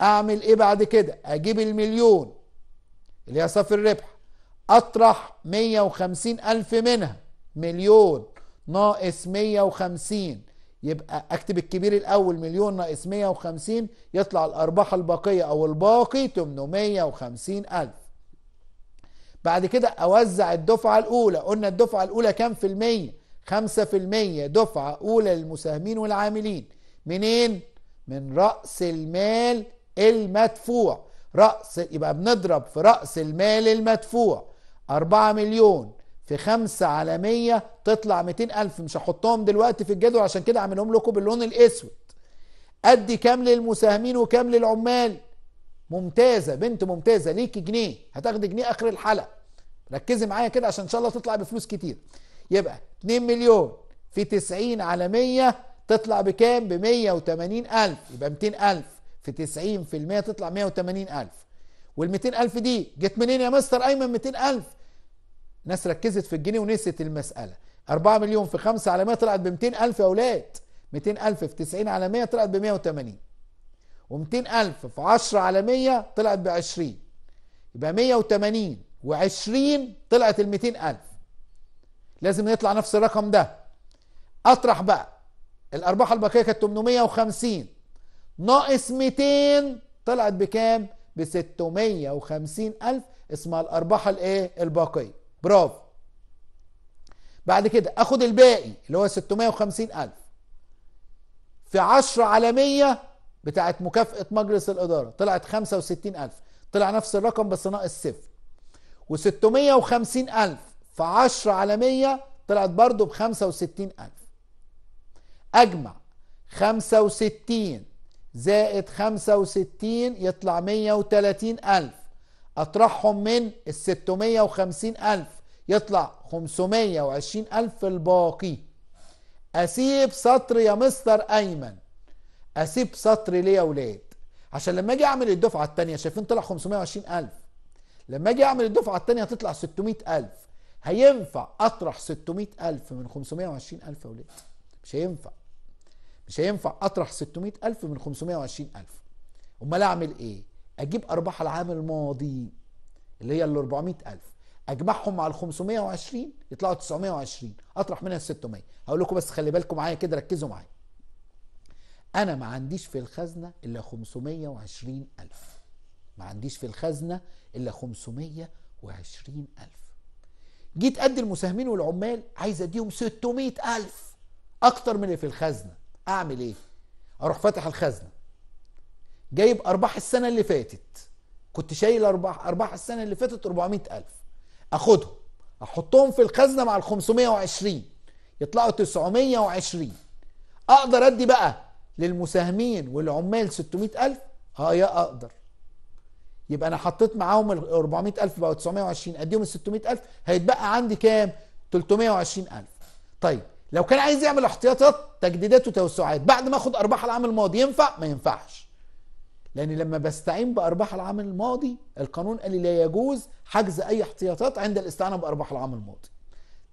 اعمل ايه بعد كده اجيب المليون اللي هي صافي الربح اطرح 150 الف منها مليون ناقص 150 يبقى اكتب الكبير الاول مليون ناقص 150 يطلع الارباح الباقيه او الباقي 850 الف بعد كده اوزع الدفعه الاولى قلنا الدفعه الاولى كام في الميه خمسة في المية دفعة أولى للمساهمين والعاملين منين؟ من رأس المال المدفوع رأس يبقى بنضرب في رأس المال المدفوع أربعة مليون في خمسة على مية تطلع ميتين ألف مش هحطهم دلوقتي في الجدول عشان كده عاملهم لكم باللون الأسود أدي كام للمساهمين وكام للعمال ممتازه بنت ممتازه ليكي جنيه هتاخدي جنيه اخر الحلقه ركزي معايا كده عشان ان شاء الله تطلع بفلوس كتير يبقى 2 مليون في 90 على 100 تطلع بكام ب 180 الف يبقى 200 الف في 90 تطلع 180 الف وال 200 الف دي جت منين يا مستر ايمن 200 الف ناس ركزت في الجنيه ونسيت المساله 4 مليون في 5 على 100 طلعت ب 200 الف يا اولاد 200 الف في 90 على 100 طلعت ب 180 و200 ألف في 10 على 100 طلعت ب 20 يبقى 180 و20 طلعت ال 200 ألف لازم يطلع نفس الرقم ده أطرح بقى الأرباح الباقية كانت 850 ناقص 200 طلعت بكام؟ ب 650 ألف اسمها الأرباح الإيه؟ الباقية برافو بعد كده اخد الباقي اللي هو 650 ألف في 10 على 100 بتاعت مكافاه مجلس الاداره طلعت 65000 طلع نفس الرقم بس ناقص صفر و650000 في 10 على 100 طلعت برضه ب 65000 اجمع 65 زائد 65 يطلع 130000 اطرحهم من ال 650000 يطلع 520000 الباقي اسيب سطر يا مستر ايمن اسيب سطر ليا ولاد عشان لما اجي اعمل الدفعه الثانيه شايفين طلع 520000 لما اجي اعمل الدفعه الثانيه هتطلع 600000 هينفع اطرح 600000 من 520000 يا ولاد مش هينفع مش هينفع اطرح 600000 من 520000 امال اعمل ايه اجيب ارباح العام الماضي اللي هي ال 400000 اجمعهم مع ال 520 يطلعوا 920 اطرح منها ال 600 هقول لكم بس خلي بالكم معايا كده ركزوا معايا انا ما عنديش في الخزنه الا 520 الف ما عنديش في الخزنه الا 520 الف جيت ادي المساهمين والعمال عايز اديهم 600 الف اكتر من اللي في الخزنه اعمل ايه اروح فاتح الخزنه جايب ارباح السنه اللي فاتت كنت شايل ارباح ارباح السنه اللي فاتت 400 الف اخدهم احطهم في الخزنه مع ال 520 يطلعوا 920 اقدر ادي بقى للمساهمين والعمال 600000 اه يا اقدر يبقى انا حطيت معاهم ال 400000 بقوا 920 اديهم ال 600000 هيتبقى عندي كام 320000 طيب لو كان عايز يعمل احتياطات تجديدات وتوسعات بعد ما اخد ارباح العام الماضي ينفع ما ينفعش لان لما بستعين بارباح العام الماضي القانون قال لي لا يجوز حجز اي احتياطات عند الاستعانه بارباح العام الماضي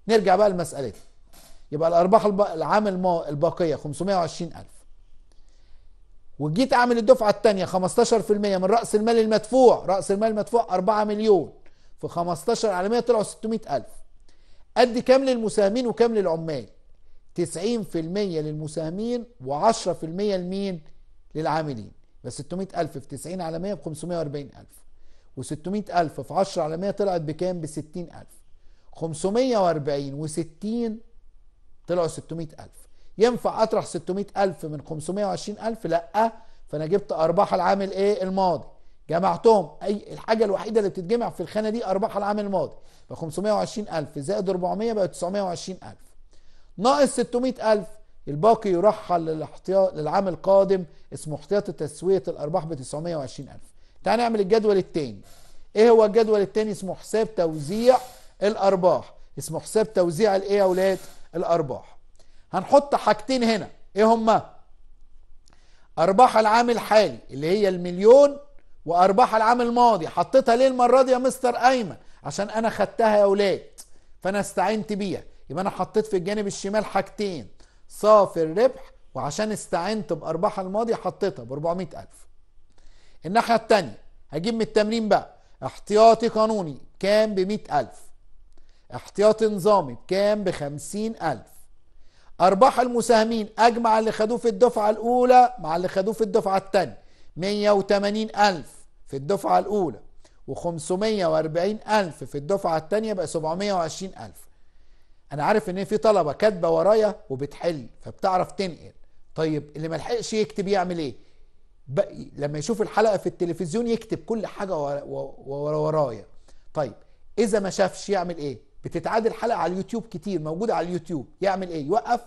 نرجع بقى للمساله يبقى الارباح العام الباقيه 520000 وجيت اعمل الدفعه الثانيه 15% من راس المال المدفوع راس المال المدفوع 4 مليون في 15 على طلعوا 600000 قد كام للمساهمين وكام للعمال 90% للمساهمين و10% لمين للعاملين بس 600000 في 90 على 100 ب 540000 و600000 في 10 على 100 طلعت بكام ب 60000 540 و60 طلعوا 600000 ينفع اطرح 600 الف من 520 الف لا فانا جبت ارباح العام الايه الماضي جمعتهم اي الحاجه الوحيده اللي بتتجمع في الخانه دي ارباح العام الماضي ب 520000 زائد 400 بقى 920000 ناقص 600000 الباقي يرحل للاحتياط للعام القادم اسمه احتياط تسويه الارباح ب 920000 تعال نعمل الجدول الثاني ايه هو الجدول الثاني اسمه حساب توزيع الارباح اسمه حساب توزيع الايه يا اولاد الارباح هنحط حاجتين هنا ايه هما ارباح العام الحالي اللي هي المليون وارباح العام الماضي حطيتها ليه المره دي يا مستر ايمن عشان انا خدتها يا ولاد فانا استعنت بيها يبقى انا حطيت في الجانب الشمال حاجتين صافي الربح وعشان استعنت بارباح الماضي حطيتها ب 400000 الناحيه التانية هجيب من التمرين بقى احتياطي قانوني كام ب 100000 احتياطي نظامي بكام ب 50000 أرباح المساهمين أجمع اللي خدوه في الدفعة الأولى مع اللي خدوه في الدفعة الثانية 180 ألف في الدفعة الأولى و540 ألف في الدفعة الثانية بقى 720 ألف أنا عارف إن في طلبة كاتبة ورايا وبتحل فبتعرف تنقل طيب اللي ما لحقش يكتب يعمل إيه؟ بقى لما يشوف الحلقة في التلفزيون يكتب كل حاجة ورايا طيب إذا ما شافش يعمل إيه؟ بتتعادل حلقه على اليوتيوب كتير موجوده على اليوتيوب يعمل ايه يوقف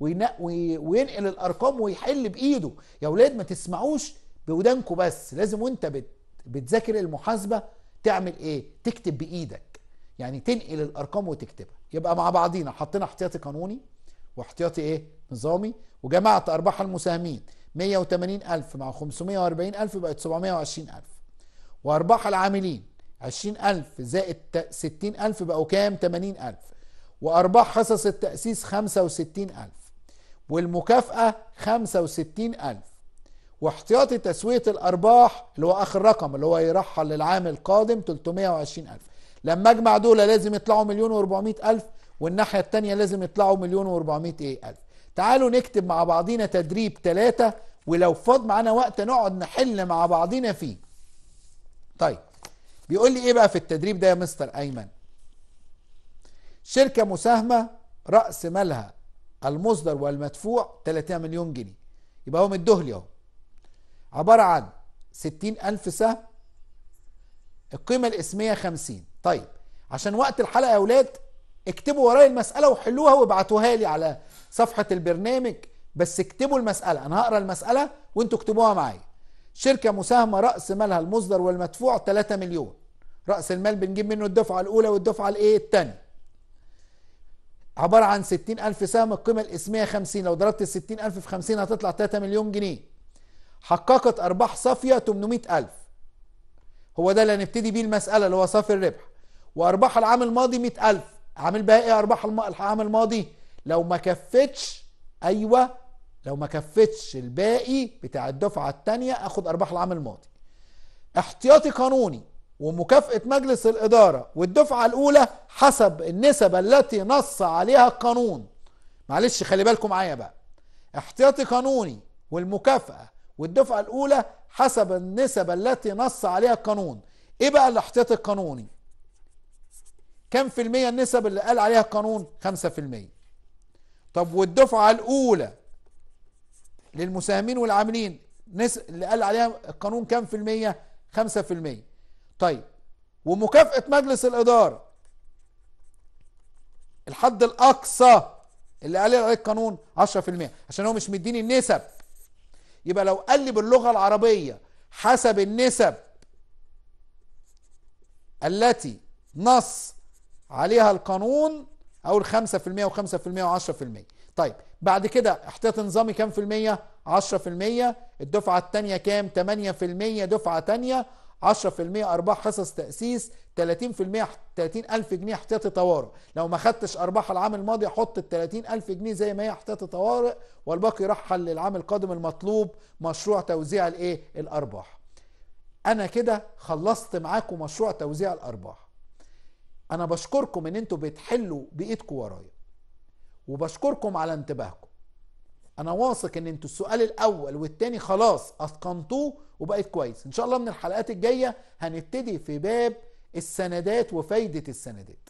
وينقل الارقام ويحل بايده يا اولاد ما تسمعوش بودانكم بس لازم وانت بت... بتذاكر المحاسبه تعمل ايه تكتب بايدك يعني تنقل الارقام وتكتبها يبقى مع بعضينا حطينا احتياطي قانوني واحتياطي ايه نظامي وجمعت ارباح المساهمين 180 الف مع 540 الف بقت 720 الف وارباح العاملين عشرين ألف زائد ستين ألف بقوا كام تمانين ألف وأرباح حصص التأسيس خمسة وستين ألف والمكافأة خمسة وستين ألف واحتياطي تسوية الأرباح اللي هو آخر رقم اللي هو يرحل للعام القادم 320000 ألف لما أجمع دول لازم يطلعوا مليون و 400000 ألف والناحية التانية لازم يطلعوا مليون و400 إيه ألف تعالوا نكتب مع بعضينا تدريب ثلاثة ولو فاض معانا وقت نقعد نحل مع بعضينا فيه طيب بيقول لي ايه بقى في التدريب ده يا مستر ايمن شركه مساهمه راس مالها المصدر والمدفوع 30 مليون جنيه يبقى هو لي اهو عباره عن 60000 سهم القيمه الاسميه 50 طيب عشان وقت الحلقه يا اولاد اكتبوا ورايا المساله وحلوها وابعتوها لي على صفحه البرنامج بس اكتبوا المساله انا هقرا المساله وانتوا اكتبوها معايا شركة مساهمة رأس مالها المصدر والمدفوع 3 مليون رأس المال بنجيب منه الدفعة الأولى والدفعة الإيه الثانية عبارة عن 60 ألف سهم القيمة الإسمية 50 لو ضربت ال 60 ألف في 50 هتطلع 3 مليون جنيه حققت أرباح صافية 800 ألف هو ده اللي هنبتدي بيه المسألة اللي هو صافي الربح وأرباح العام الماضي 100 ألف عامل بقى إيه أرباح العام الماضي لو ما كفتش أيوه لو ما كفتش الباقي بتاع الدفعه الثانيه اخد ارباح العام الماضي احتياطي قانوني ومكافاه مجلس الاداره والدفعه الاولى حسب النسب التي نص عليها القانون معلش خلي بالكم معايا بقى احتياطي قانوني والمكافاه والدفعه الاولى حسب النسب التي نص عليها القانون ايه بقى الاحتياطي القانوني كم في المية النسب اللي قال عليها القانون خمسة في المية طب والدفعة الأولى للمساهمين والعاملين نس... اللي قال عليها القانون كام في المية؟ خمسة في المية طيب ومكافأة مجلس الإدارة الحد الأقصى اللي قال عليه القانون 10% عشان هو مش مديني النسب يبقى لو قال لي باللغة العربية حسب النسب التي نص عليها القانون أقول 5% و5% و10% طيب بعد كده احتياطي نظامي كام في المية 10 في المية الدفعة التانية كام 8 في المية دفعة تانية 10 في المية أرباح حصص تأسيس 30 في المية ألف جنيه احتياطي طوارئ لو ما خدتش أرباح العام الماضي حط ال 30,000 ألف جنيه زي ما هي احتياطي طوارئ والباقي يرحل للعام القادم المطلوب مشروع توزيع الايه الأرباح أنا كده خلصت معاكم مشروع توزيع الأرباح أنا بشكركم إن أنتوا بتحلوا بإيدكم ورايا وبشكركم على انتباهكم انا واثق ان انتوا السؤال الاول والتاني خلاص اتقنتوه وبقت كويس ان شاء الله من الحلقات الجايه هنبتدي في باب السندات وفايده السندات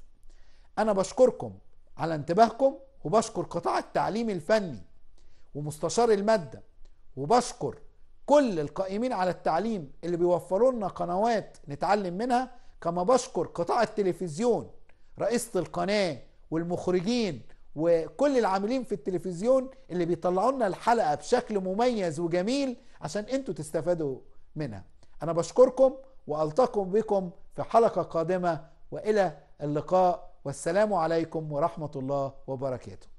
انا بشكركم على انتباهكم وبشكر قطاع التعليم الفني ومستشار الماده وبشكر كل القائمين على التعليم اللي بيوفروا لنا قنوات نتعلم منها كما بشكر قطاع التلفزيون رئيسة القناة والمخرجين وكل العاملين في التلفزيون اللي بيطلعوا لنا الحلقه بشكل مميز وجميل عشان انتوا تستفادوا منها. انا بشكركم والتقم بكم في حلقه قادمه والى اللقاء والسلام عليكم ورحمه الله وبركاته.